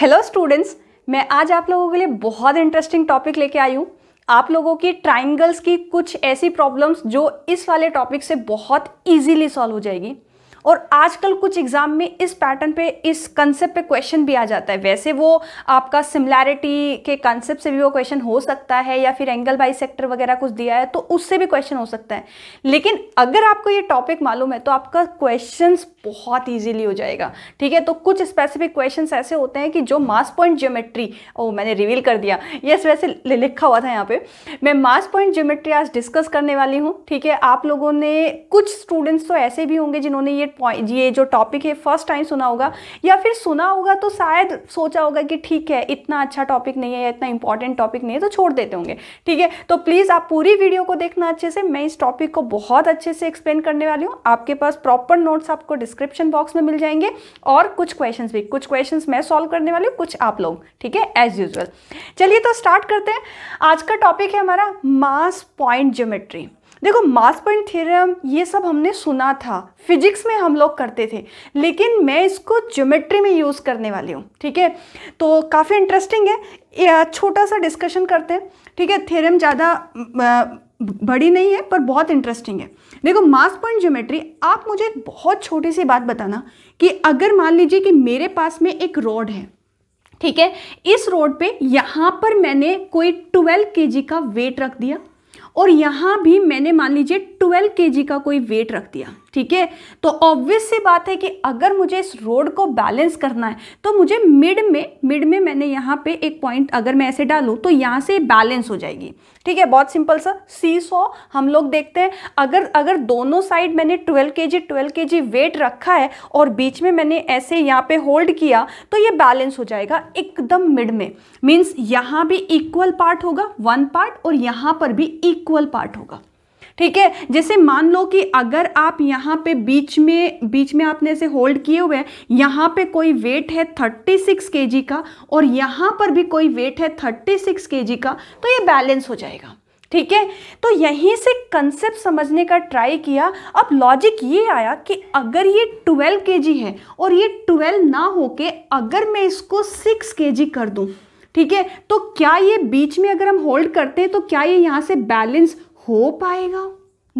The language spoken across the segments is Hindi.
हेलो स्टूडेंट्स मैं आज आप लोगों के लिए बहुत इंटरेस्टिंग टॉपिक लेके आई हूँ आप लोगों की ट्राइंगल्स की कुछ ऐसी प्रॉब्लम्स जो इस वाले टॉपिक से बहुत इजीली सॉल्व हो जाएगी और आजकल कुछ एग्ज़ाम में इस पैटर्न पे इस कंसेप्ट पे क्वेश्चन भी आ जाता है वैसे वो आपका सिमिलैरिटी के कंसेप्ट से भी वो क्वेश्चन हो सकता है या फिर एंगल बाई सेक्टर वगैरह कुछ दिया है तो उससे भी क्वेश्चन हो सकता है लेकिन अगर आपको ये टॉपिक मालूम है तो आपका क्वेश्चन बहुत ईजिली हो जाएगा ठीक है तो कुछ स्पेसिफिक क्वेश्चन ऐसे होते हैं कि जो मास पॉइंट ज्योमेट्री ओ मैंने रिवील कर दिया यस वैसे लिखा हुआ था यहाँ पे मैं मास पॉइंट ज्योमेट्री आज डिस्कस करने वाली हूँ ठीक है आप लोगों ने कुछ स्टूडेंट्स तो ऐसे भी होंगे जिन्होंने ये ये जो टॉपिक है फर्स्ट टाइम सुना होगा या फिर सुना होगा तो शायद सोचा होगा कि ठीक है इतना अच्छा टॉपिक नहीं है या इतना इंपॉर्टेंट टॉपिक नहीं है तो छोड़ देते होंगे ठीक है तो प्लीज़ आप पूरी वीडियो को देखना अच्छे से मैं इस टॉपिक को बहुत अच्छे से एक्सप्लेन करने वाली हूँ आपके पास प्रॉपर नोट्स आपको डिस्क्रिप्शन बॉक्स में मिल जाएंगे और कुछ क्वेश्चन भी कुछ क्वेश्चन मैं सॉल्व करने वाली हूँ कुछ आप लोग ठीक है एज यूजल चलिए तो स्टार्ट करते हैं आज का टॉपिक है हमारा मास पॉइंट ज्योमेट्री देखो मास पॉइंट थ्योरम ये सब हमने सुना था फिजिक्स में हम लोग करते थे लेकिन मैं इसको ज्योमेट्री में यूज़ करने वाली हूँ ठीक है तो काफ़ी इंटरेस्टिंग है छोटा सा डिस्कशन करते हैं ठीक है थ्योरम ज़्यादा बड़ी नहीं है पर बहुत इंटरेस्टिंग है देखो मास पॉइंट ज्योमेट्री आप मुझे एक बहुत छोटी सी बात बताना कि अगर मान लीजिए कि मेरे पास में एक रोड है ठीक है इस रोड पे यहाँ पर मैंने कोई 12 केजी का वेट रख दिया और यहाँ भी मैंने मान लीजिए 12 के का कोई वेट रख दिया ठीक है तो ऑब्वियस सी बात है कि अगर मुझे इस रोड को बैलेंस करना है तो मुझे मिड में मिड में मैंने यहाँ पे एक पॉइंट अगर मैं ऐसे डालूँ तो यहाँ से बैलेंस हो जाएगी ठीक है बहुत सिंपल सा सी सो हम लोग देखते हैं अगर अगर दोनों साइड मैंने ट्वेल्व के जी ट्वेल्व के जी वेट रखा है और बीच में मैंने ऐसे यहाँ पे होल्ड किया तो ये बैलेंस हो जाएगा एकदम मिड में मीन्स यहाँ भी इक्वल पार्ट होगा वन पार्ट और यहाँ पर भी इक्वल पार्ट होगा ठीक है जैसे मान लो कि अगर आप यहाँ पे बीच में बीच में आपने ऐसे होल्ड किए हुए हैं यहाँ पे कोई वेट है 36 सिक्स का और यहाँ पर भी कोई वेट है 36 सिक्स का तो ये बैलेंस हो जाएगा ठीक है तो यहीं से कंसेप्ट समझने का ट्राई किया अब लॉजिक ये आया कि अगर ये 12 के है और ये 12 ना होके अगर मैं इसको 6 के कर दूँ ठीक है तो क्या ये बीच में अगर हम होल्ड करते हैं तो क्या ये यहाँ से बैलेंस हो पाएगा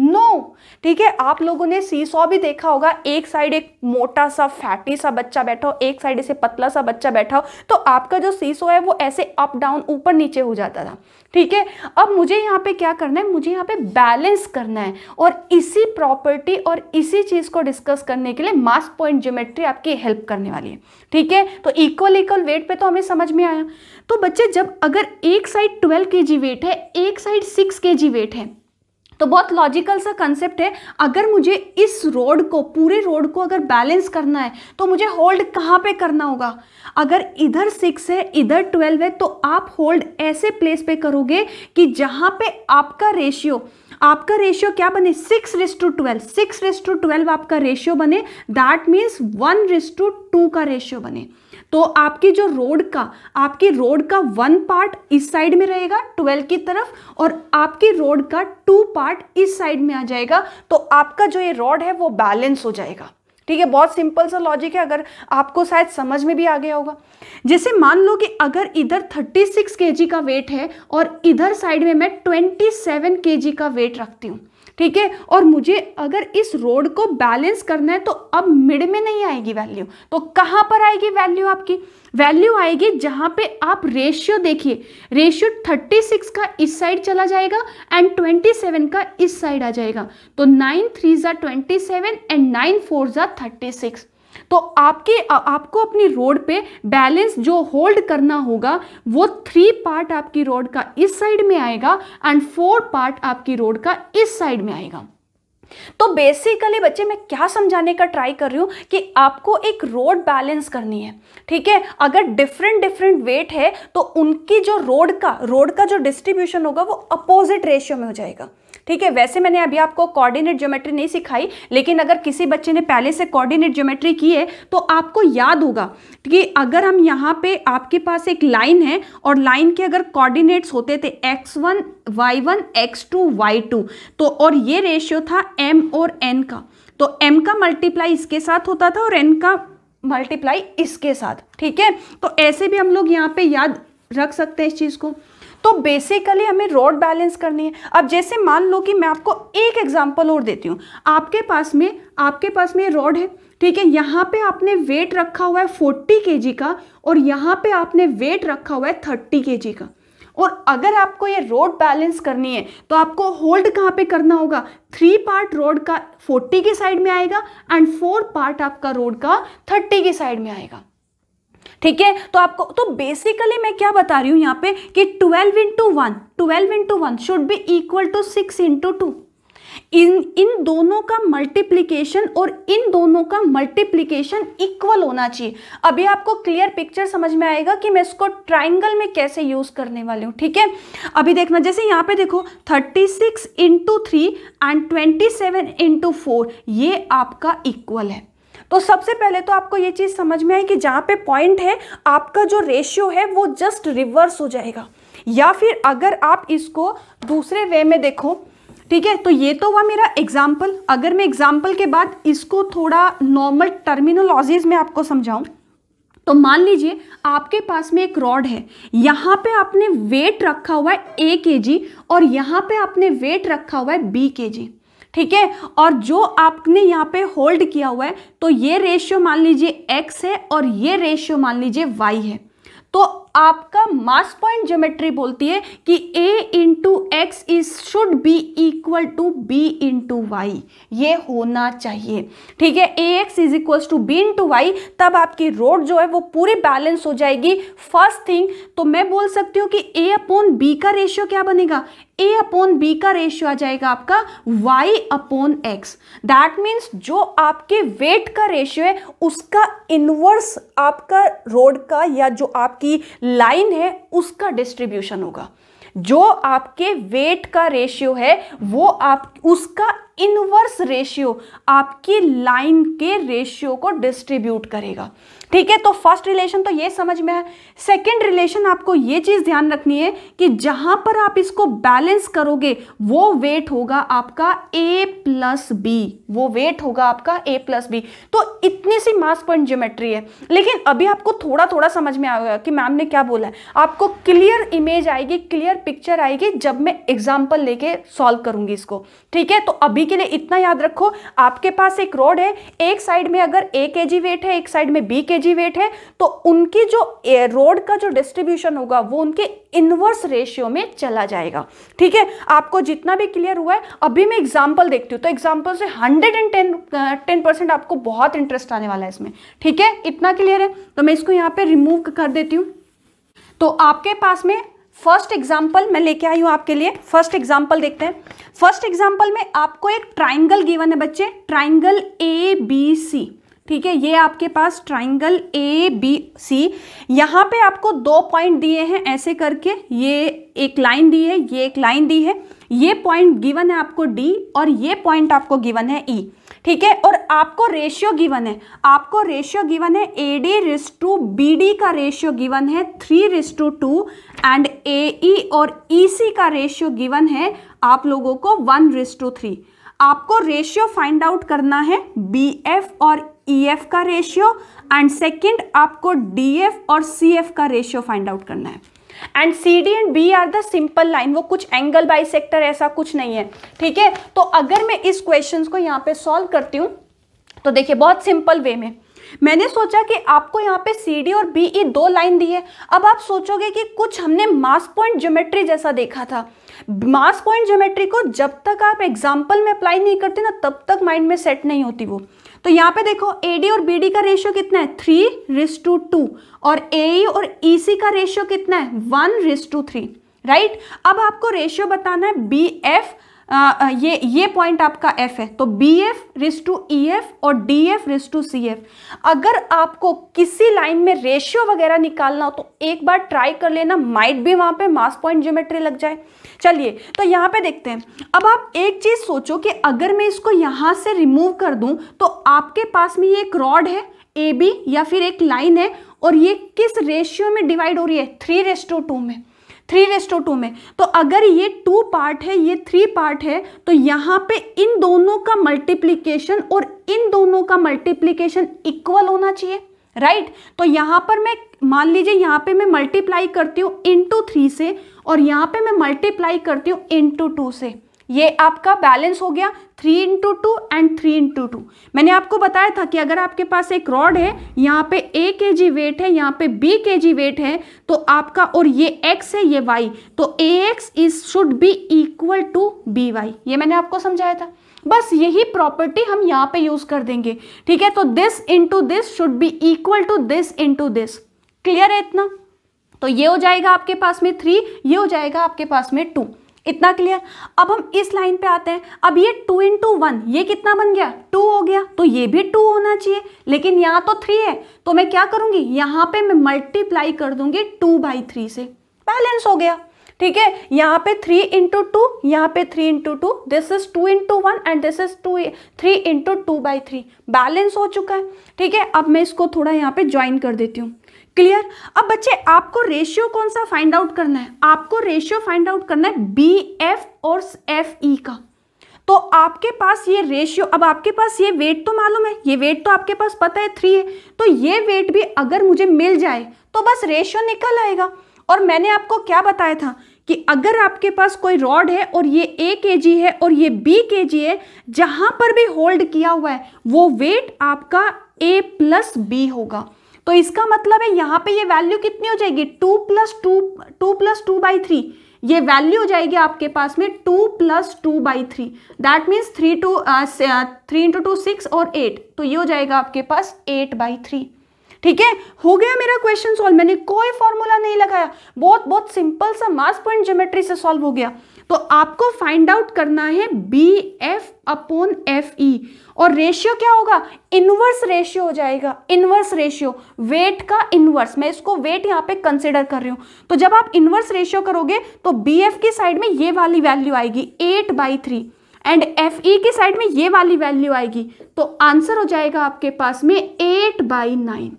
नो no. ठीक है आप लोगों ने सॉ भी देखा होगा एक साइड एक मोटा सा फैटी सा बच्चा बैठा हो एक साइड से पतला सा बच्चा बैठा हो तो आपका जो सीसॉ है वो ऐसे अप डाउन ऊपर नीचे हो जाता था ठीक है अब मुझे यहाँ पे क्या करना है मुझे यहाँ पे बैलेंस करना है और इसी प्रॉपर्टी और इसी चीज़ को डिस्कस करने के लिए मास पॉइंट ज्योमेट्री आपकी हेल्प करने वाली है ठीक है तो इक्वल इक्वल वेट पे तो हमें समझ में आया तो बच्चे जब अगर एक साइड ट्वेल्व के वेट है एक साइड सिक्स के वेट है तो बहुत लॉजिकल सा कंसेप्ट है अगर मुझे इस रोड को पूरे रोड को अगर बैलेंस करना है तो मुझे होल्ड कहाँ पे करना होगा अगर इधर सिक्स है इधर ट्वेल्व है तो आप होल्ड ऐसे प्लेस पे करोगे कि जहाँ पे आपका रेशियो आपका रेशियो क्या बने six is to twelve six is to twelve आपका रेशियो बने that means one is to two का रेशियो बने तो आपकी जो रोड का आपकी रोड का वन पार्ट इस साइड में रहेगा ट्वेल्व की तरफ और आपकी रोड का टू पार्ट इस साइड में आ जाएगा तो आपका जो ये रोड है वो बैलेंस हो जाएगा ठीक है बहुत सिंपल सा लॉजिक है अगर आपको शायद समझ में भी आ गया होगा जैसे मान लो कि अगर इधर 36 सिक्स का वेट है और इधर साइड में मैं ट्वेंटी सेवन का वेट रखती हूँ ठीक है और मुझे अगर इस रोड को बैलेंस करना है तो अब मिड में नहीं आएगी वैल्यू तो कहाँ पर आएगी वैल्यू आपकी वैल्यू आएगी जहां पे आप रेशियो देखिए रेशियो 36 का इस साइड चला जाएगा एंड 27 का इस साइड आ जाएगा तो नाइन थ्री ज़ा ट्वेंटी एंड नाइन फोर ज़ा थर्टी तो आपके आपको अपनी रोड पे बैलेंस जो होल्ड करना होगा वो थ्री पार्ट आपकी रोड का इस साइड में आएगा एंड फोर पार्ट आपकी रोड का इस साइड में आएगा तो बेसिकली बच्चे मैं क्या समझाने का ट्राई कर रही हूँ कि आपको एक रोड बैलेंस करनी है ठीक है अगर डिफरेंट डिफरेंट वेट है तो उनकी जो रोड का रोड का जो डिस्ट्रीब्यूशन होगा वो अपोजिट रेशियो में हो जाएगा ठीक है वैसे मैंने अभी आपको कोऑर्डिनेट ज्योमेट्री नहीं सिखाई लेकिन अगर किसी बच्चे ने पहले से कोऑर्डिनेट ज्योमेट्री की है तो आपको याद होगा कि अगर हम यहाँ पे आपके पास एक लाइन है और लाइन के अगर कोऑर्डिनेट्स होते थे X one Y one X two Y two तो और ये रेशियो था एम और एन का तो एम का मल्टीप्लाई इसके साथ होता था और एन का मल्टीप्लाई इसके साथ ठीक है तो ऐसे भी हम लोग यहाँ पे याद रख सकते हैं इस चीज़ को तो बेसिकली हमें रोड बैलेंस करनी है अब जैसे मान लो कि मैं आपको एक एग्जाम्पल और देती हूँ आपके पास में आपके पास में रोड है ठीक है यहाँ पे आपने वेट रखा हुआ है फोर्टी के का और यहाँ पे आपने वेट रखा हुआ है थर्टी के का और अगर आपको ये रोड बैलेंस करनी है तो आपको होल्ड कहाँ पे करना होगा थ्री पार्ट रोड का फोर्टी के साइड में आएगा एंड फोर पार्ट आपका रोड का थर्टी के साइड में आएगा ठीक है तो आपको तो बेसिकली मैं क्या बता रही हूँ यहाँ पे कि twelve into one twelve into one should be equal to six into two इन इन दोनों का मल्टीप्लीकेशन और इन दोनों का मल्टीप्लीकेशन इक्वल होना चाहिए अभी आपको क्लियर पिक्चर समझ में आएगा कि मैं इसको ट्राइंगल में कैसे यूज करने वाली हूँ ठीक है अभी देखना जैसे यहाँ पे देखो 36 six into three and twenty seven into four ये आपका इक्वल है तो सबसे पहले तो आपको ये चीज़ समझ में आई कि जहाँ पे पॉइंट है आपका जो रेशियो है वो जस्ट रिवर्स हो जाएगा या फिर अगर आप इसको दूसरे वे में देखो ठीक है तो ये तो हुआ मेरा एग्जाम्पल अगर मैं एग्जाम्पल के बाद इसको थोड़ा नॉर्मल टर्मिनोलॉजीज में आपको समझाऊं तो मान लीजिए आपके पास में एक रॉड है यहाँ पे आपने वेट रखा हुआ है ए के जी और यहाँ पे आपने वेट रखा हुआ है बी के जी ठीक है और जो आपने यहाँ पे होल्ड किया हुआ है तो ये रेशियो मान लीजिए एक्स है और ये रेशियो मान लीजिए वाई है तो आपका मास पॉइंट ज्योमेट्री बोलती है कि A into X is should be equal to B into Y ये होना चाहिए ठीक है A X is equal to B into Y तब आपकी रोड जो है वो पूरी बैलेंस हो जाएगी फर्स्ट थिंग तो मैं बोल सकती हूँ कि ए अपोन बी का रेशियो क्या बनेगा ए अपोन बी का रेशियो आ जाएगा आपका Y upon X that means जो आपके वेट का रेशियो है उसका इनवर्स आपका रोड का या जो आपकी लाइन है उसका डिस्ट्रीब्यूशन होगा जो आपके वेट का रेशियो है वो आप उसका इनवर्स रेशियो आपकी लाइन के रेशियो को डिस्ट्रीब्यूट करेगा ठीक है तो फर्स्ट रिलेशन तो ये समझ में है सेकंड रिलेशन आपको ये चीज़ ध्यान रखनी है कि जहां पर आप इसको बैलेंस करोगे वो वेट होगा आपका ए प्लस बी वो वेट होगा आपका ए प्लस बी तो इतनी सी मास पॉइंट ज्योमेट्री है लेकिन अभी आपको थोड़ा थोड़ा समझ में आएगा कि मैम ने क्या बोला है आपको क्लियर इमेज आएगी क्लियर पिक्चर आएगी जब मैं एग्जाम्पल लेके सॉल्व करूंगी इसको ठीक है तो अभी के लिए इतना याद रखो आपके पास एक रॉड है एक साइड में अगर ए के वेट है एक साइड में बी के वेट है तो उनकी जो रोड का जो डिस्ट्रीब्यूशन होगा वो उनके इनवर्स रेशियो में चला जाएगा ठीक है आपको जितना भी क्लियर हुआ है अभी मैं एग्जाम्पल देखती हूँ तो एग्जाम्पल से hundred and ten ten percent आपको बहुत इंटरेस्ट आने वाला है इसमें ठीक है इतना क्लियर है तो मैं इसको यहाँ पे रिमूव कर देती हूँ तो आपके पास में फर्स्ट एग्जाम्पल मैं लेके आई हूँ आपके लिए फर्स्ट एग्जाम्पल देखते हैं फर्स्ट एग्जाम्पल में आपको एक ट्राइंगल गिवन है बच्चे ट्राइंगल ए बी सी ठीक है ये आपके पास ट्राइंगल ए बी सी यहाँ पे आपको दो पॉइंट दिए हैं ऐसे करके ये एक लाइन दी है ये एक लाइन दी है ये पॉइंट गिवन है आपको डी और ये पॉइंट आपको गिवन है ई e, ठीक है और आपको रेशियो गिवन है आपको रेशियो गिवन है A D is to B D का रेशियो गिवन है three is to two and A E और ई e सी का रेशियो गिवन है आप लोगों को वन रिस टू थ्री आपको रेशियो फाइंड आउट करना है बी एफ और ई e एफ का रेशियो एंड सेकेंड आपको डी एफ और सी एफ का रेशियो फाइंड आउट करना है and C D and B are the simple line वो कुछ एंगल बाई सेक्टर ऐसा कुछ नहीं है ठीक है तो अगर मैं इस क्वेश्चन को यहाँ पे सॉल्व करती हूँ तो देखिए बहुत सिंपल वे में मैंने सोचा कि आपको यहाँ पे सी डी और बी ई e दो लाइन दी है अब आप सोचोगे कि कुछ हमने मास पॉइंट ज्योमेट्री जैसा देखा था मास पॉइंट ज्योमेट्री को जब तक आप एग्जाम्पल में अप्लाई नहीं करते ना तब तक माइंड में सेट नहीं होती वो तो यहाँ पे देखो ए डी और बी डी का रेशियो कितना है थ्री रिस टू टू और ए e और ई e, सी का रेशियो कितना है one is to three right अब आपको रेशियो बताना है बी एफ ये ये पॉइंट आपका एफ है तो B F is to E F और D F is to C F अगर आपको किसी लाइन में रेशियो वगैरह निकालना हो तो एक बार ट्राई कर लेना माइट भी वहाँ पे मास पॉइंट ज्योमेट्री लग जाए चलिए तो यहाँ पे देखते हैं अब आप एक चीज़ सोचो कि अगर मैं इसको यहाँ से रिमूव कर दूँ तो आपके पास में ये एक रॉड है ए बी या फिर एक लाइन है और ये किस रेशियो में डिवाइड हो रही है थ्री रेस्टो टू में थ्री रेस्टो टू में तो अगर ये टू पार्ट है ये थ्री पार्ट है तो यहाँ पे इन दोनों का मल्टीप्लीकेशन और इन दोनों का मल्टीप्लीकेशन इक्वल होना चाहिए राइट right? तो यहाँ पर मैं मान लीजिए यहाँ पे मैं मल्टीप्लाई करती हूँ इंटू थ्री से और यहाँ पे मैं मल्टीप्लाई करती हूँ इंटू टू से ये आपका बैलेंस हो गया three into two and three into two मैंने आपको बताया था कि अगर आपके पास एक रॉड है यहाँ पे ए के जी वेट है यहाँ पे बी के जी वेट है तो आपका और ये एक्स है ये वाई तो A X is should be equal to B Y ये मैंने आपको समझाया था बस यही प्रॉपर्टी हम यहाँ पे यूज़ कर देंगे ठीक है तो this into this should be equal to this into this clear है इतना तो ये हो जाएगा आपके पास में थ्री ये हो जाएगा आपके पास में टू इतना क्लियर अब हम इस लाइन पे आते हैं अब ये टू इन टू वन ये कितना बन गया टू हो गया तो ये भी टू होना चाहिए लेकिन यहाँ तो थ्री है तो मैं क्या करूँगी यहाँ पे मैं मल्टीप्लाई कर दूंगी टू बाई थ्री से बैलेंस हो गया ठीक है यहाँ पे थ्री इंटू टू यहाँ पे three into two this is two into one and this is to three into two by three balance हो चुका है ठीक है अब मैं इसको थोड़ा यहाँ पे ज्वाइन कर देती हूँ क्लियर अब बच्चे आपको रेशियो कौन सा फाइंड आउट करना है आपको रेशियो फाइंड आउट करना है बी एफ और एफ ई e का तो आपके पास ये रेशियो अब आपके पास ये वेट तो मालूम है ये वेट तो आपके पास पता है थ्री है तो ये वेट भी अगर मुझे मिल जाए तो बस रेशियो निकल आएगा और मैंने आपको क्या बताया था कि अगर आपके पास कोई रॉड है और ये ए के जी है और ये बी के जी है जहाँ पर भी होल्ड किया हुआ है वो वेट आपका ए प्लस बी होगा तो इसका मतलब है यहाँ पे ये वैल्यू कितनी हो जाएगी two plus two two plus two by three ये वैल्यू हो जाएगी आपके पास में two plus two by three that means three two three into two six और एट तो ये हो जाएगा आपके पास एट बाई थ्री ठीक है हो गया मेरा क्वेश्चन सॉल्व मैंने कोई फॉर्मूला नहीं लगाया बहुत बहुत सिंपल सा मास पॉइंट ज्योमेट्री से सॉल्व हो गया तो आपको फाइंड आउट करना है B F upon F E और रेशियो क्या होगा इनवर्स रेशियो हो जाएगा इनवर्स रेशियो वेट का इनवर्स मैं इसको वेट यहां पे कंसिडर कर रही हूं तो जब आप इनवर्स रेशियो करोगे तो बी एफ की साइड में ये वाली वैल्यू आएगी eight by three and F E की साइड में ये वाली वैल्यू आएगी तो आंसर हो जाएगा आपके पास में एट बाई नाइन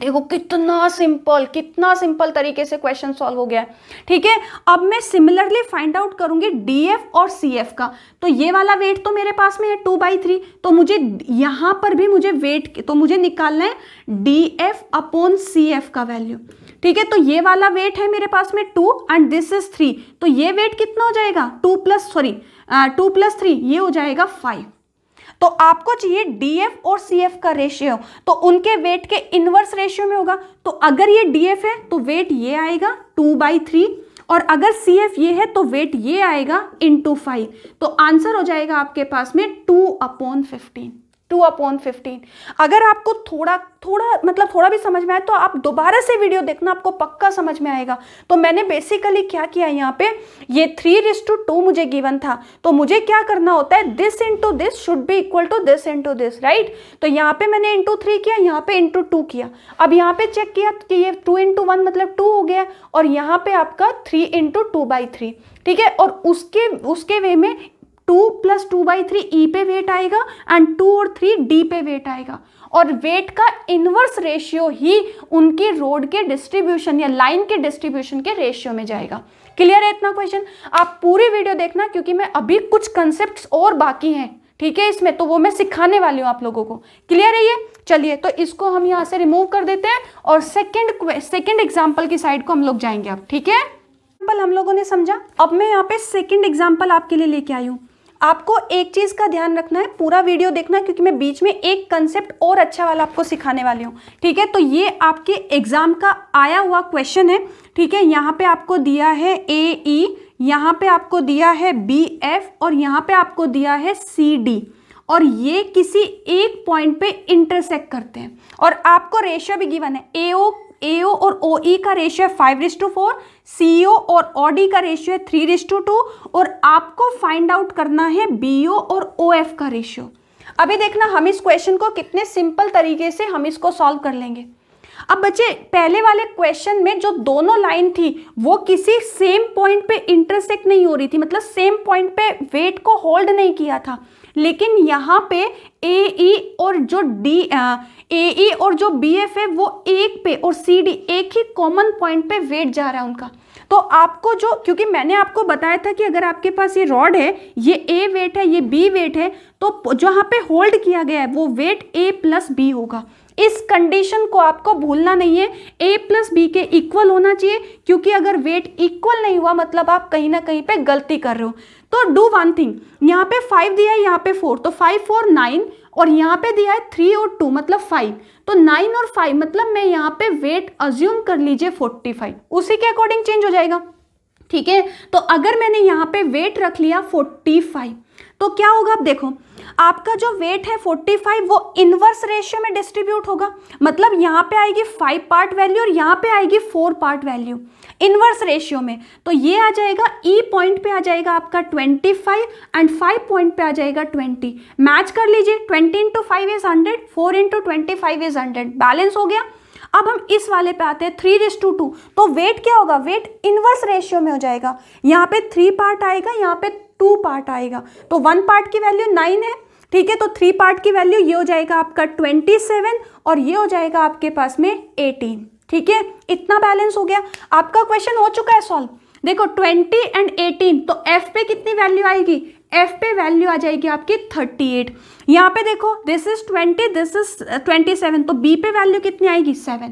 देखो कितना सिंपल कितना सिंपल तरीके से क्वेश्चन सॉल्व हो गया है ठीक है अब मैं सिमिलरली फाइंड आउट करूंगी डीएफ और सीएफ का तो ये वाला वेट तो मेरे पास में है टू बाई थ्री तो मुझे यहाँ पर भी मुझे वेट तो मुझे निकालना है D F upon C F का वैल्यू ठीक है तो ये वाला वेट है मेरे पास में two and this is three तो ये वेट कितना हो जाएगा two plus sorry two plus three ये हो जाएगा फाइव तो आपको चाहिए डीएफ और सीएफ का रेशियो तो उनके वेट के इनवर्स रेशियो में होगा तो अगर ये डीएफ है तो वेट ये आएगा टू बाई थ्री और अगर सी एफ ये है तो वेट ये आएगा इन टू फाइव तो आंसर हो जाएगा आपके पास में two upon fifteen two upon fifteen अगर आपको थोड़ा थोड़ा मतलब थोड़ा भी समझ में आए तो आप दोबारा से वीडियो देखना आपको पक्का समझ में आएगा तो मैंने बेसिकली क्या किया यहाँ पे ये थ्री रिस टू टू मुझे गिवन था तो मुझे क्या करना होता है this into this should be equal to this into this right तो यहाँ पे मैंने इंटू थ्री किया यहाँ पे इंटू टू किया अब यहाँ पे चेक किया कि ये टू इंटू वन मतलब टू हो गया और यहाँ पे आपका three into two by three ठीक है और उसके उसके वे में two plus two by three E पे वेट आएगा एंड टू और थ्री डी पे वेट आएगा और वेट का इनवर्स रेशियो ही उनके रोड के डिस्ट्रीब्यूशन या लाइन के डिस्ट्रीब्यूशन के रेशियो में जाएगा क्लियर है इतना क्वेश्चन आप पूरी वीडियो देखना क्योंकि मैं अभी कुछ कंसेप्ट और बाकी हैं ठीक है इसमें तो वो मैं सिखाने वाली हूँ आप लोगों को क्लियर है ये चलिए तो इसको हम यहाँ से रिमूव कर देते हैं और सेकेंड सेकेंड एग्जाम्पल की साइड को हम लोग जाएंगे आप ठीक है हम लोगों ने समझा अब मैं यहाँ पे सेकंड एग्जाम्पल आपके लिए लेके आई हूँ आपको एक चीज़ का ध्यान रखना है पूरा वीडियो देखना है क्योंकि मैं बीच में एक कंसेप्ट और अच्छा वाला आपको सिखाने वाली हूँ ठीक है तो ये आपके एग्ज़ाम का आया हुआ क्वेश्चन है ठीक है यहाँ पे आपको दिया है ए ई e, यहाँ पे आपको दिया है बी एफ और यहाँ पे आपको दिया है सी डी और ये किसी एक पॉइंट पे इंटरसेक्ट करते हैं और आपको रेशियो भी गिवन है ए ओ ए और ओ e का रेशियो है फाइव रिस्ट टू फोर सी और ओ डी का रेशियो है थ्री रिस्ट टू टू और आपको फाइंड आउट करना है बी और ओ एफ का रेशियो अभी देखना हम इस क्वेश्चन को कितने सिंपल तरीके से हम इसको सॉल्व कर लेंगे अब बच्चे पहले वाले क्वेश्चन में जो दोनों लाइन थी वो किसी सेम पॉइंट पे इंटरसेक्ट नहीं हो रही थी मतलब सेम पॉइंट पे वेट को होल्ड नहीं किया था लेकिन यहाँ पे ए ई e और जो डी ए e और जो बी एफ है वो एक पे और सी डी एक ही कॉमन पॉइंट पे वेट जा रहा है उनका तो आपको जो क्योंकि मैंने आपको बताया था कि अगर आपके पास ये रॉड है ये ए वेट है ये बी वेट है तो जहाँ पे होल्ड किया गया है वो वेट ए प्लस बी होगा इस कंडीशन को आपको भूलना नहीं है ए प्लस बी के इक्वल होना चाहिए क्योंकि अगर वेट इक्वल नहीं हुआ मतलब आप कहीं ना कहीं पे गलती कर रहे हो तो डू वन थिंग यहाँ पे फाइव दिया है यहाँ पे फोर तो फाइव फोर नाइन और यहाँ पे दिया है थ्री और टू मतलब फाइव तो नाइन और फाइव मतलब मैं यहाँ पे वेट अज्यूम कर लीजिए फोर्टी फाइव उसी के अकॉर्डिंग चेंज हो जाएगा ठीक है तो अगर मैंने यहाँ पे वेट रख लिया फोर्टी फाइव तो क्या होगा आप देखो आपका जो वेट है फोर्टी फाइव वो इनवर्स रेशियो में डिस्ट्रीब्यूट होगा मतलब यहाँ पे आएगी फाइव पार्ट वैल्यू और यहाँ पे आएगी four part value inverse ratio में तो ये आ जाएगा ई e पॉइंट पे आ जाएगा आपका 25 एंड 5 पॉइंट पे आ जाएगा 20 मैच कर लीजिए 20 into five is hundred four into twenty five is hundred balance हो गया अब हम इस वाले पे आते हैं थ्री रिज टू टू तो वेट क्या होगा वेट इनवर्स रेशियो में हो जाएगा यहाँ पे थ्री पार्ट आएगा यहाँ पे टू पार्ट आएगा तो वन पार्ट की वैल्यू नाइन है ठीक है तो थ्री पार्ट की वैल्यू ये हो जाएगा आपका ट्वेंटी सेवन और ये हो जाएगा आपके पास में एटीन ठीक है इतना बैलेंस हो गया आपका क्वेश्चन हो चुका है सॉल्व देखो 20 एंड 18 तो f पे कितनी वैल्यू आएगी f पे वैल्यू आ जाएगी आपकी 38 यहाँ पे देखो दिस इज 20 दिस इज 27 तो b पे वैल्यू कितनी आएगी 7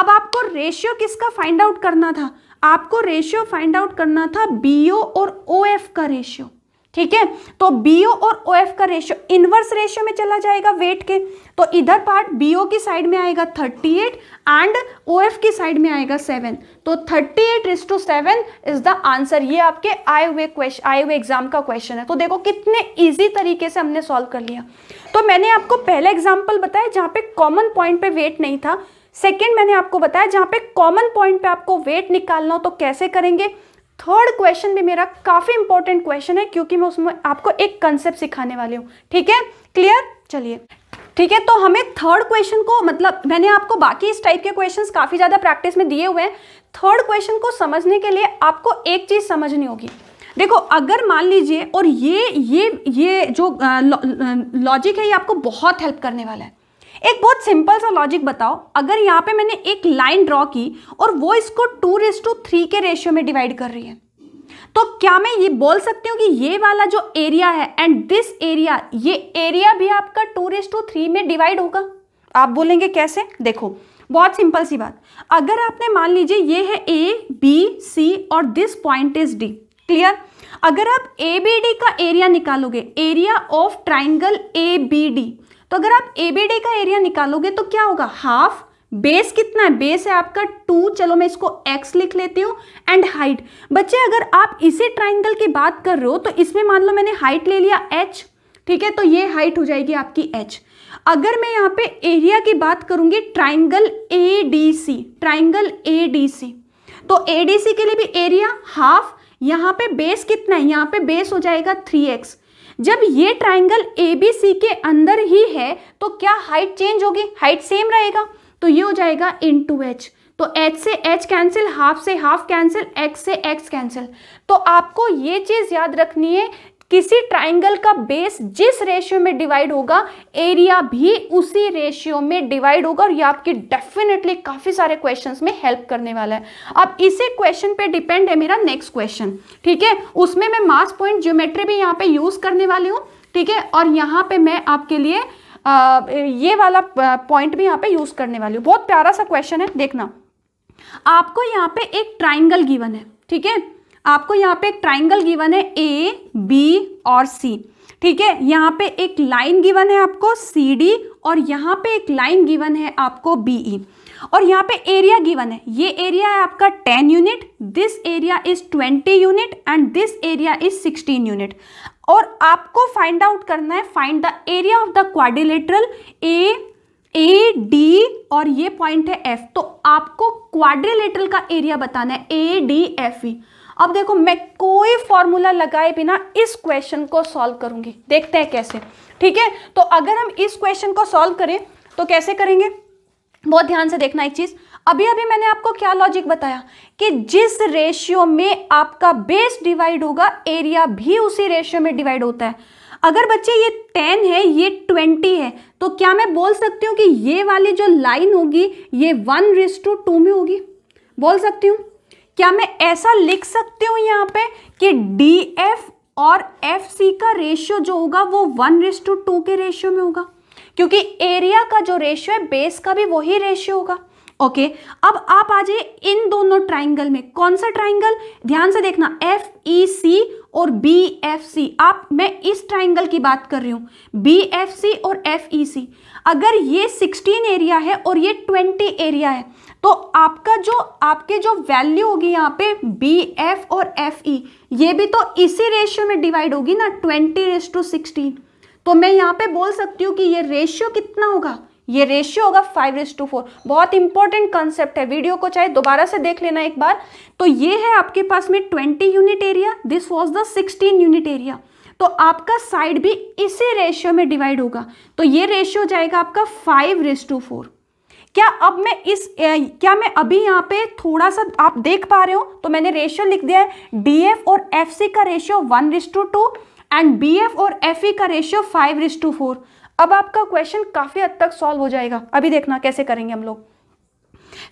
अब आपको रेशियो किसका फाइंड आउट करना था आपको रेशियो फाइंड आउट करना था बी ओ और ओ एफ का रेशियो ठीक है तो बीओ और ओ एफ का रेशियो इनवर्स रेशियो में चला जाएगा वेट के तो इधर पार्ट बीओ की साइड में आएगा 38 एंड ओ एफ की साइड में आएगा 7 तो 38 eight is to seven is the answer ये आपके आए हुए क्वेश्चन आए हुए एग्जाम का क्वेश्चन है तो देखो कितने इजी तरीके से हमने सॉल्व कर लिया तो मैंने आपको पहला एग्जाम्पल बताया जहाँ पे कॉमन पॉइंट पे वेट नहीं था सेकेंड मैंने आपको बताया जहाँ पे कॉमन पॉइंट पे आपको वेट निकालना हो तो कैसे करेंगे थर्ड क्वेश्चन भी मेरा काफ़ी इंपॉर्टेंट क्वेश्चन है क्योंकि मैं उसमें आपको एक कंसेप्ट सिखाने वाली हूँ ठीक है क्लियर चलिए ठीक है तो हमें थर्ड क्वेश्चन को मतलब मैंने आपको बाकी इस टाइप के क्वेश्चन काफ़ी ज़्यादा प्रैक्टिस में दिए हुए हैं थर्ड क्वेश्चन को समझने के लिए आपको एक चीज़ समझनी होगी देखो अगर मान लीजिए और ये ये ये जो लॉजिक है ये आपको बहुत हेल्प करने वाला है एक बहुत सिंपल सा लॉजिक बताओ अगर यहाँ पे मैंने एक लाइन ड्रॉ की और वो इसको टू रेस टू थ्री के रेशियो में डिवाइड कर रही है तो क्या मैं ये बोल सकती हूँ कि ये वाला जो एरिया है एंड दिस एरिया ये एरिया भी आपका टू रेस टू थ्री में डिवाइड होगा आप बोलेंगे कैसे देखो बहुत सिंपल सी बात अगर आपने मान लीजिए ये है ए बी सी और this point is D clear अगर आप ए बी डी का एरिया निकालोगे area of triangle A B D तो अगर आप ए बी डी का एरिया निकालोगे तो क्या होगा हाफ बेस कितना है बेस है आपका टू चलो मैं इसको एक्स लिख लेती हूँ एंड हाइट बच्चे अगर आप इसी ट्राइंगल की बात कर रहे हो तो इसमें मान लो मैंने हाइट ले लिया एच ठीक है तो ये हाइट हो जाएगी आपकी एच अगर मैं यहाँ पे एरिया की बात करूंगी triangle A D C triangle A D C तो ए डी सी के लिए भी एरिया हाफ यहाँ पे बेस कितना है यहाँ पे बेस हो जाएगा थ्री एक्स जब ये ट्राइंगल ए बी सी के अंदर ही है तो क्या हाइट चेंज होगी हाइट सेम रहेगा तो ये हो जाएगा इन टू एच तो एच से एच कैंसिल हाफ से हाफ कैंसिल एक्स से एक्स कैंसिल तो आपको ये चीज़ याद रखनी है किसी ट्राइंगल का बेस जिस रेशियो में डिवाइड होगा एरिया भी उसी रेशियो में डिवाइड होगा और ये आपके डेफिनेटली काफ़ी सारे क्वेश्चन में हेल्प करने वाला है अब इसी क्वेश्चन पे डिपेंड है मेरा नेक्स्ट क्वेश्चन ठीक है उसमें मैं मास पॉइंट ज्योमेट्री भी यहाँ पे यूज़ करने वाली हूँ ठीक है और यहाँ पे मैं आपके लिए आ, ये वाला पॉइंट भी यहाँ पे यूज़ करने वाली हूँ बहुत प्यारा सा क्वेश्चन है देखना आपको यहाँ पे एक ट्राइंगल गिवन है ठीक है आपको यहाँ पे एक ट्राइंगल गिवन है ए बी और सी ठीक है यहाँ पे एक लाइन गिवन है आपको सी डी और यहाँ पे एक लाइन गिवन है आपको बी ई e। और यहाँ पे एरिया गिवन है ये एरिया है आपका 10 unit this area is 20 unit and this area is 16 unit और आपको फाइंड आउट करना है find the area of the quadrilateral A A D और ये पॉइंट है एफ तो आपको क्वाड्रिलेटरल का एरिया बताना है ए डी एफ ई अब देखो मैं कोई फॉर्मूला लगाए बिना इस क्वेश्चन को सॉल्व करूंगी देखते हैं कैसे ठीक है तो अगर हम इस क्वेश्चन को सॉल्व करें तो कैसे करेंगे बहुत ध्यान से देखना एक चीज़ अभी अभी मैंने आपको क्या लॉजिक बताया कि जिस रेशियो में आपका बेस डिवाइड होगा एरिया भी उसी रेशियो में डिवाइड होता है अगर बच्चे ये टेन है ये ट्वेंटी है तो क्या मैं बोल सकती हूँ कि ये वाली जो लाइन होगी ये वन रिस टू टू में होगी बोल सकती हूँ क्या मैं ऐसा लिख सकती हूँ यहाँ पे कि डी एफ और एफ सी का रेशियो जो होगा वो वन रिस टू टू के रेशियो में होगा क्योंकि एरिया का जो रेशियो है बेस का भी वही रेशियो होगा ओके okay, अब आप आ जाइए इन दोनों ट्राइंगल में कौन सा ट्राइंगल ध्यान से देखना एफ ई सी और बी एफ सी आप मैं इस ट्राइंगल की बात कर रही हूँ बी एफ सी और एफ ई सी अगर ये 16 एरिया है और ये 20 एरिया है तो आपका जो आपके जो वैल्यू होगी यहाँ पे बी एफ और एफ ई e, ये भी तो इसी रेशियो में डिवाइड होगी ना ट्वेंटी रेस टू सिक्सटीन तो मैं यहाँ पे बोल सकती हूँ कि ये रेशियो कितना होगा ये रेशियो होगा फाइव रेस टू फोर बहुत इंपॉर्टेंट कॉन्सेप्ट है वीडियो को चाहे दोबारा से देख लेना एक बार तो ये है आपके पास में twenty unit area this was the sixteen unit area तो आपका साइड भी इसी रेशियो में डिवाइड होगा तो ये रेशियो जाएगा आपका फाइव रेस टू फोर क्या अब मैं इस क्या मैं अभी यहाँ पे थोड़ा सा आप देख पा रहे हो तो मैंने रेशियो लिख दिया है एफ और सी का ratio one is to two and F और एफई e का ratio five is to four अब आपका क्वेश्चन काफ़ी हद तक सॉल्व हो जाएगा अभी देखना कैसे करेंगे हम लोग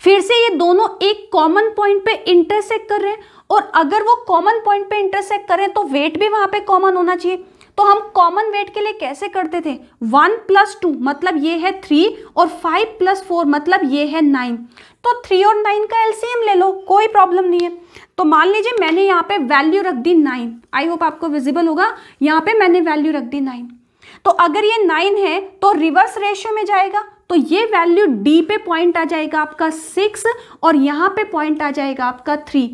फिर से ये दोनों एक कॉमन पॉइंट पे इंटरसेक्ट कर रहे हैं और अगर वो कॉमन पॉइंट पे इंटरसेक्ट करें तो वेट भी वहां पे कॉमन होना चाहिए तो हम कॉमन वेट के लिए कैसे करते थे वन प्लस टू मतलब ये है थ्री और फाइव प्लस फोर मतलब ये है नाइन तो थ्री और नाइन का एलसीएम ले लो कोई प्रॉब्लम नहीं है तो मान लीजिए मैंने यहाँ पे वैल्यू रख दी नाइन आई होप आपको विजिबल होगा यहाँ पे मैंने वैल्यू रख दी नाइन तो अगर ये नाइन है तो रिवर्स रेशियो में जाएगा तो ये वैल्यू डी पे पॉइंट आ जाएगा आपका सिक्स और यहाँ पे पॉइंट आ जाएगा आपका थ्री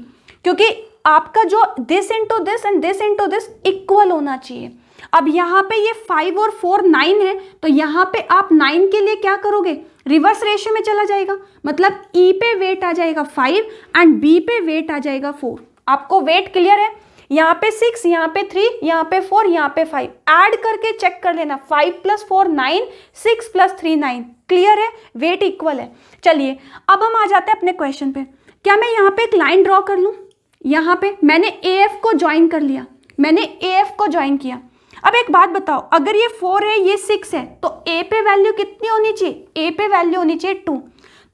क्योंकि आपका जो this into this and this into this equal होना चाहिए अब यहाँ पे ये फाइव और फोर नाइन है तो यहाँ पे आप नाइन के लिए क्या करोगे रिवर्स रेशियो में चला जाएगा मतलब ई e पे वेट आ जाएगा फाइव एंड बी पे वेट आ जाएगा फोर आपको वेट क्लियर है यहाँ पे सिक्स यहाँ पे थ्री यहाँ पे फोर यहाँ पे फाइव ऐड करके चेक कर लेना five plus four nine six plus three nine clear है वेट इक्वल है चलिए अब हम आ जाते हैं अपने क्वेश्चन पे क्या मैं यहाँ पे एक लाइन ड्रॉ कर लूँ यहाँ पे मैंने ए एफ को ज्वाइन कर लिया मैंने ए एफ को ज्वाइन किया अब एक बात बताओ अगर ये फोर है ये सिक्स है तो ए पे वैल्यू कितनी होनी चाहिए ए पे वैल्यू होनी चाहिए टू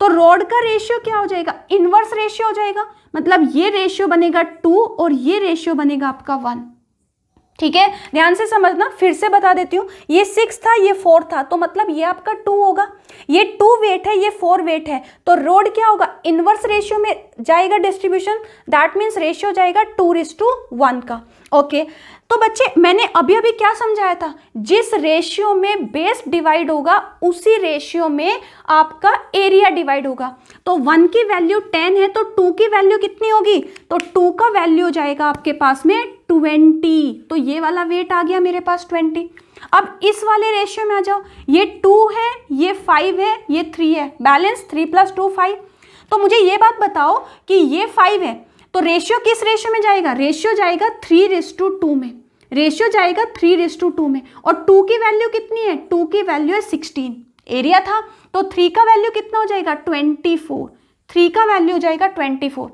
तो रोड का रेशियो क्या हो जाएगा इनवर्स रेशियो हो जाएगा मतलब ये रेशियो बनेगा टू और ये रेशियो बनेगा आपका वन ठीक है ध्यान से समझना फिर से बता देती हूँ ये सिक्स था ये फोर था तो मतलब ये आपका टू होगा ये टू वेट है ये फोर वेट है तो रोड क्या होगा इनवर्स रेशियो में जाएगा डिस्ट्रीब्यूशन दैट मीन्स रेशियो जाएगा टू रिस टू वन का ओके तो बच्चे मैंने अभी अभी क्या समझाया था जिस रेशियो में बेस डिवाइड होगा उसी रेशियो में आपका एरिया डिवाइड होगा तो वन की वैल्यू टेन है तो टू की वैल्यू कितनी होगी तो टू का वैल्यू जाएगा आपके पास में ट्वेंटी तो ये वाला वेट आ गया मेरे पास ट्वेंटी अब इस वाले रेशियो में आ जाओ ये टू है ये फाइव है ये थ्री है balance three plus two five तो मुझे ये बात बताओ कि ये फाइव है तो रेशियो किस रेशियो में जाएगा रेशियो जाएगा थ्री रेस टू टू में रेशियो जाएगा थ्री रेस टू टू में और टू की वैल्यू कितनी है टू की वैल्यू है सिक्सटीन एरिया था तो थ्री का वैल्यू कितना हो जाएगा ट्वेंटी फोर थ्री का वैल्यू हो जाएगा ट्वेंटी फोर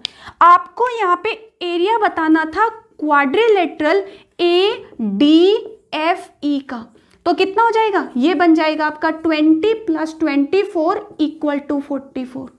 आपको यहाँ पे एरिया बताना था quadrilateral A D F E का तो कितना हो जाएगा ये बन जाएगा आपका twenty plus twenty four equal to forty four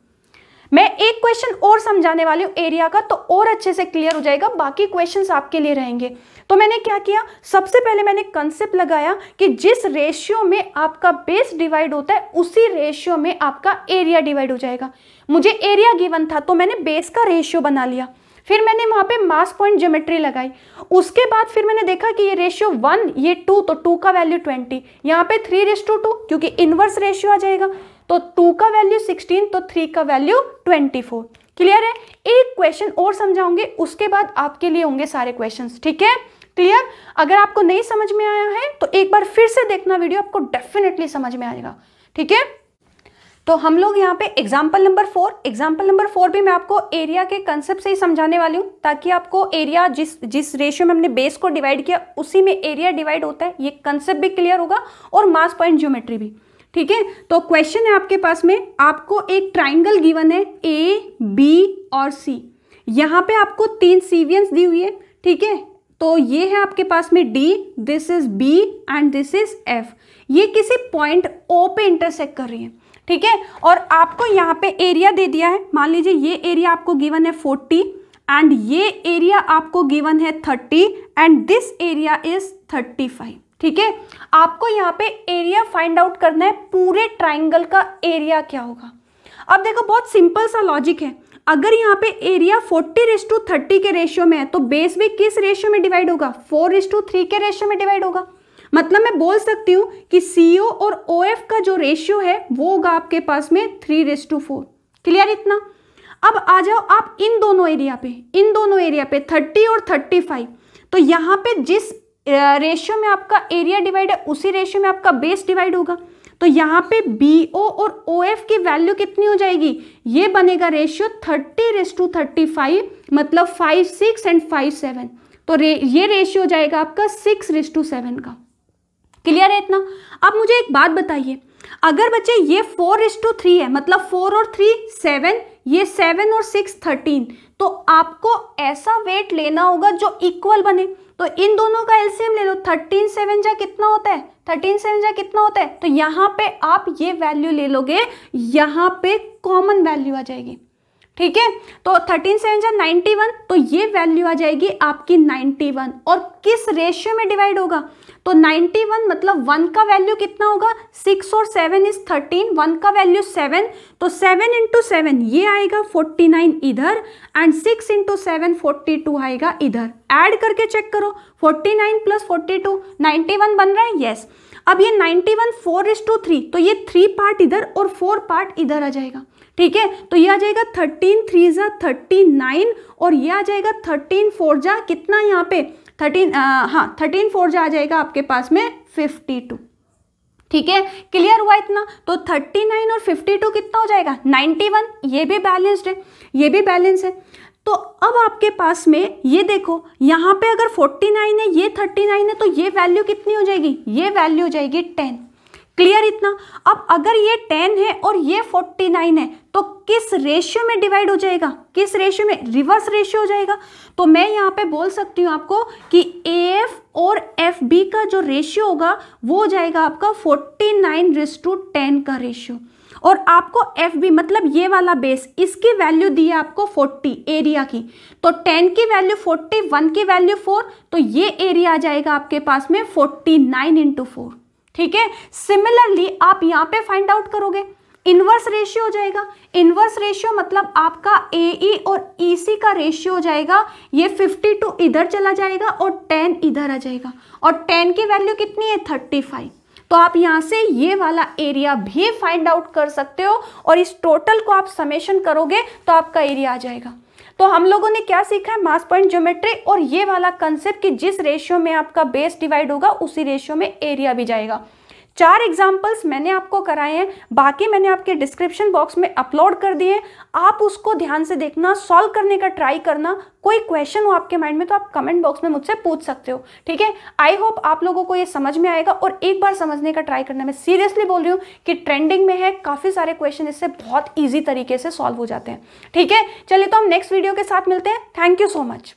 मैं एक क्वेश्चन और समझाने वाली हूँ एरिया का तो और अच्छे से क्लियर हो जाएगा बाकी क्वेश्चन आपके लिए रहेंगे तो मैंने क्या किया सबसे पहले मैंने कंसेप्ट लगाया कि जिस रेशियो में आपका बेस डिवाइड होता है उसी रेशियो में आपका एरिया डिवाइड हो जाएगा मुझे एरिया गिवन था तो मैंने बेस का रेशियो बना लिया फिर मैंने वहाँ पे मास पॉइंट ज्योमेट्री लगाई उसके बाद फिर मैंने देखा कि ये रेशियो वन ये टू तो टू का वैल्यू ट्वेंटी यहाँ पे थ्री रेस टू टू क्योंकि इनवर्स रेशियो आ जाएगा तो टू का वैल्यू सिक्सटीन तो थ्री का वैल्यू ट्वेंटी फोर क्लियर है एक क्वेश्चन और समझाऊंगे उसके बाद आपके लिए होंगे सारे क्वेश्चन ठीक है क्लियर अगर आपको नहीं समझ में आया है तो एक बार फिर से देखना वीडियो आपको डेफिनेटली समझ में आएगा ठीक है तो हम लोग यहाँ पे example number four example number four भी मैं आपको एरिया के कंसेप्ट से ही समझाने वाली हूँ ताकि आपको एरिया जिस जिस रेशियो में हमने बेस को डिवाइड किया उसी में एरिया डिवाइड होता है ये कंसेप्ट भी क्लियर होगा और मास पॉइंट ज्योमेट्री भी ठीक है तो क्वेश्चन है आपके पास में आपको एक ट्राइंगल गिवन है ए बी और सी यहाँ पे आपको तीन सीवियंस दी हुई है ठीक है तो ये है आपके पास में D this is B and this is F ये किसी पॉइंट ओ पे इंटरसेक्ट कर रही है ठीक है और आपको यहाँ पे एरिया दे दिया है मान लीजिए ये एरिया आपको गिवन है फोर्टी एंड ये एरिया आपको गिवन है thirty and this area is thirty five ठीक है आपको यहाँ पे एरिया फाइंड आउट करना है पूरे ट्राइंगल का एरिया क्या होगा अब देखो बहुत सिंपल सा लॉजिक है अगर यहाँ पे एरिया 40 रिस टू थर्टी के रेशियो में है तो बेस भी किस रेशियो में डिवाइड होगा 4 रिस टू थ्री के रेशियो में डिवाइड होगा मतलब मैं बोल सकती हूँ कि सी और ओ का जो रेशियो है वो होगा आपके पास में three is to four clear इतना अब आ जाओ आप इन दोनों एरिया पे इन दोनों एरिया पे थर्टी और थर्टी फाइव तो यहाँ पे जिस रेशियो में आपका एरिया डिवाइड है उसी रेशियो में आपका बेस डिवाइड होगा तो यहाँ पे बी ओ और ओ एफ की वैल्यू कितनी हो जाएगी ये बनेगा ratio thirty is to thirty five मतलब five six and five seven तो रे, ये रेशियो हो जाएगा आपका सिक्स रेस टू सेवन का क्लियर है इतना अब मुझे एक बात बताइए अगर बच्चे ये फोर रेस टू थ्री है मतलब फोर और थ्री सेवन ये सेवन और सिक्स थर्टीन तो आपको ऐसा वेट लेना होगा जो इक्वल बने तो इन दोनों का एलसीएम ले लो थर्टीन सेवन जा कितना होता है थर्टीन सेवन जा कितना होता है तो यहाँ पे आप ये वैल्यू ले लोगे यहाँ पे कॉमन वैल्यू आ जाएगी ठीक है तो थर्टीन सेवन जो नाइन्टी वन तो ये वैल्यू आ जाएगी आपकी नाइन्टी वन और किस रेशियो में डिवाइड होगा तो नाइन्टी वन मतलब वन का वैल्यू कितना होगा सिक्स और सेवन इज थर्टीन वन का वैल्यू सेवन तो सेवन इंटू सेवन ये आएगा फोर्टी नाइन इधर and six into seven forty two आएगा इधर ऐड करके चेक करो forty nine plus forty two ninety one बन रहा है येस yes. अब ये ninety one four is to three तो ये थ्री पार्ट इधर और फोर पार्ट इधर आ जाएगा ठीक है तो ये आ जाएगा थर्टीन थ्री ज़ा थर्टी नाइन और ये आ जाएगा थर्टीन फोर जा कितना यहाँ पे थर्टीन हाँ थर्टीन फोर जा आ जाएगा आपके पास में फिफ्टी टू ठीक है क्लियर हुआ इतना तो 39 और 52 कितना हो जाएगा 91 ये भी बैलेंस्ड है ये भी बैलेंस है तो अब आपके पास में ये देखो यहाँ पे अगर 49 है ये 39 है तो ये वैल्यू कितनी हो जाएगी ये वैल्यू हो जाएगी 10 क्लियर इतना अब अगर ये 10 है और ये 49 है तो किस रेशियो में डिवाइड हो जाएगा किस रेशियो में रिवर्स रेशियो हो जाएगा तो मैं यहां पे बोल सकती हूं आपको कि ए एफ और एफ बी का जो रेशियो होगा वो हो जाएगा आपका forty nine is to ten का रेशियो और आपको एफ बी मतलब ये वाला बेस इसकी वैल्यू दी है आपको 40 एरिया की तो 10 की वैल्यू 40 1 की वैल्यू 4 तो ये एरिया आ जाएगा आपके पास में 49 नाइन इंटू ठीक है सिमिलरली आप यहां पे फाइंड आउट करोगे इनवर्स रेशियो हो जाएगा इनवर्स रेशियो मतलब आपका ए ई e और ई e सी का रेशियो हो जाएगा ये टू इधर चला जाएगा और 10 इधर आ जाएगा और 10 की वैल्यू कितनी है 35 तो आप यहाँ से ये वाला एरिया भी फाइंड आउट कर सकते हो और इस टोटल को आप समेशन करोगे तो आपका एरिया आ जाएगा तो हम लोगों ने क्या सीखा है मास पॉइंट ज्योमेट्री और ये वाला कंसेप्ट कि जिस रेशियो में आपका बेस डिवाइड होगा उसी रेशियो में एरिया भी जाएगा चार एग्जाम्पल्स मैंने आपको कराए हैं बाकी मैंने आपके डिस्क्रिप्शन बॉक्स में अपलोड कर दिए आप उसको ध्यान से देखना सॉल्व करने का ट्राई करना कोई क्वेश्चन हो आपके माइंड में तो आप कमेंट बॉक्स में मुझसे पूछ सकते हो ठीक है आई होप आप लोगों को ये समझ में आएगा और एक बार समझने का ट्राई करना मैं सीरियसली बोल रही हूँ कि ट्रेंडिंग में है काफ़ी सारे क्वेश्चन इससे बहुत ईजी तरीके से सॉल्व हो जाते हैं ठीक है चलिए तो हम नेक्स्ट वीडियो के साथ मिलते हैं थैंक यू सो मच